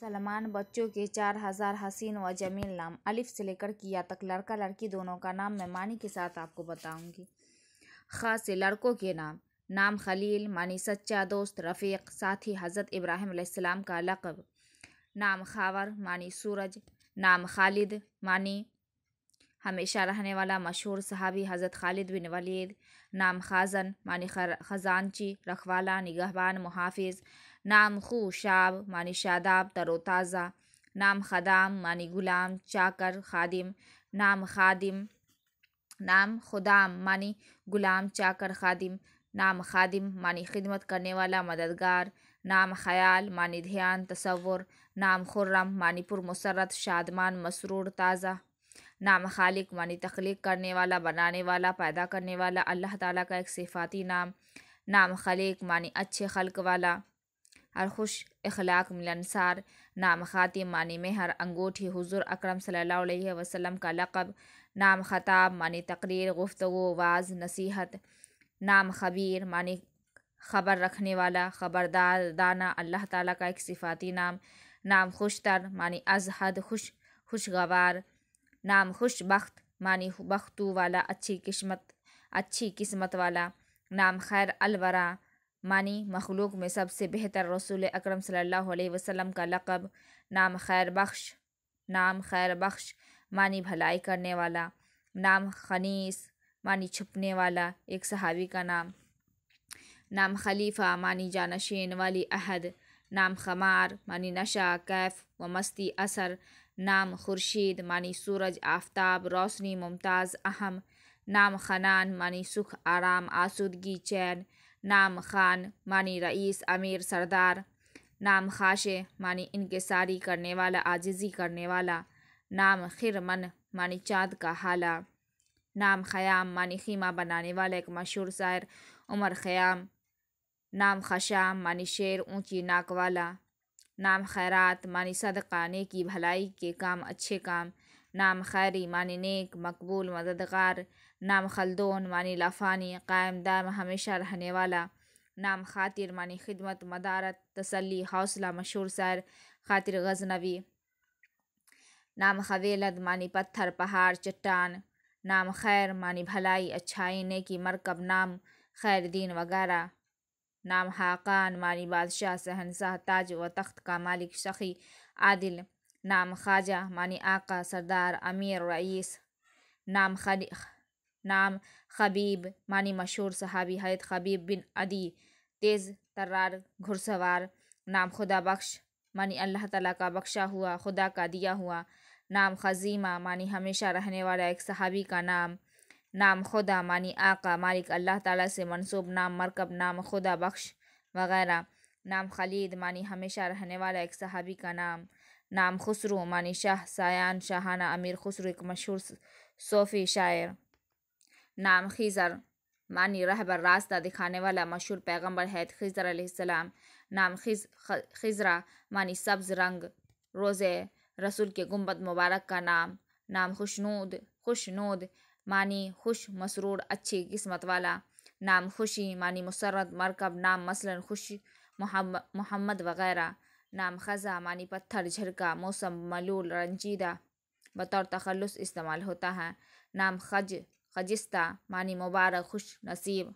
سلمان بچوں کے چار ہزار حسین و جمیل نام الف سے لے کر کیا تک لڑکا لڑکی دونوں کا نام میں مانی کے ساتھ آپ کو بتاؤں گی خاص لڑکوں کے نام نام خلیل مانی سچا دوست رفیق ساتھی حضرت ابراہیم علیہ السلام کا لقب نام خاور مانی سورج نام خالد مانی ہمیشہ رہنے والا مشہور صحابی حضرت خالد بن ولید نام خازن مانی خزانچی رکھوالا نگہبان محافظ نام خو شاب شاداب تر و تازہ نام خدام معنی غلام چاکر خادم نام خادم نام خدام معنی غلام چاکر خادم نام خادم معنی خدمت کرنے والا مددگار نام خیال معنی دھیان تصور نام خرم معنی پر مسرت شادمان مسرور تازہ نام خالق معنی تخلیق کرنے والا بنانے والا پیدا کرنے والا اللہ تعالیٰ کا ایک صفاتی نام نام خلیق معنی اچھے خلق والا اور خوش اخلاق ملنسار نام معنی میں ہر انگوٹھی حضور اکرم صلی اللہ علیہ وسلم کا لقب نام خطاب معنی تقریر گفتگو واز نصیحت نام خبیر معنی خبر رکھنے والا خبردار دانہ اللہ تعالیٰ کا ایک صفاتی نام نام خوش تر از حد خوش خوشگوار نام خوش بخت معنی بختو والا اچھی قسمت اچھی قسمت والا نام خیر الورا مانی مخلوق میں سب سے بہتر رسول اکرم صلی اللہ علیہ وسلم کا لقب نام خیر بخش نام خیر بخش مانی بھلائی کرنے والا نام خنیس مانی چھپنے والا ایک صحابی کا نام نام خلیفہ مانی جانشین والی عہد نام خمار مانی نشہ کیف و مستی اثر نام خورشید مانی سورج آفتاب روشنی ممتاز اہم نام خنان مانی سکھ آرام آسودگی چین نام خان معنی رئیس امیر سردار نام خاشے معنی انکساری کرنے والا آجزی کرنے والا نام خرمن معنی چاند کا حالہ نام خیام معنی خیمہ بنانے والا ایک مشہور شاعر عمر خیام نام خشام معنی شیر اونچی ناک والا نام خیرات معنی صدقانے کی بھلائی کے کام اچھے کام نام خیری معنی نیک مقبول مددگار نام خلدون معنی لافانی قائم دائم ہمیشہ رہنے والا نام خاطر معنی خدمت مدارت تسلی حوصلہ مشہور سیر خاطر غزنوی نام خویلت معنی پتھر پہاڑ چٹان نام خیر معنی بھلائی اچھائی نیکی مرکب نام خیر دین وغیرہ نام حاقان معنی بادشاہ سہنسہ تاج و تخت کا مالک شخی عادل نام خواجہ معنی آقا سردار امیر رئیس نام خلی نام خبیب معنی مشہور صحابی حید خبیب بن عدی تیز ترار گھرسوار نام خدا بخش معنی اللہ تعالیٰ کا بخشا ہوا خدا کا دیا ہوا نام خزیمہ معنی ہمیشہ رہنے والا ایک صحابی کا نام نام خدا معنی آقا مالک اللہ تعالیٰ سے منصوب نام مرکب نام خدا بخش وغیرہ نام خلید معنی ہمیشہ رہنے والا ایک صحابی کا نام نام خسرو مانی شاہ سایان شاہانہ امیر خسرو ایک مشہور صوفی شاعر نام خیزر مانی رہبر راستہ دکھانے والا مشہور پیغمبر حید خیزر علیہ السلام نام خز خزرہ مانی سبز رنگ روزے رسول کے گنبد مبارک کا نام نام خوشنود خوشنود مانی خوش مسرور اچھی قسمت والا نام خوشی مانی مسرت مرکب نام مثلا خوشی محمد وغیرہ نام خزاں مانی پتھر جھرکا موسم ملول رنجیدہ بطور تخلص استعمال ہوتا ہے نام خج خجستہ مانی مبارک خوش نصیب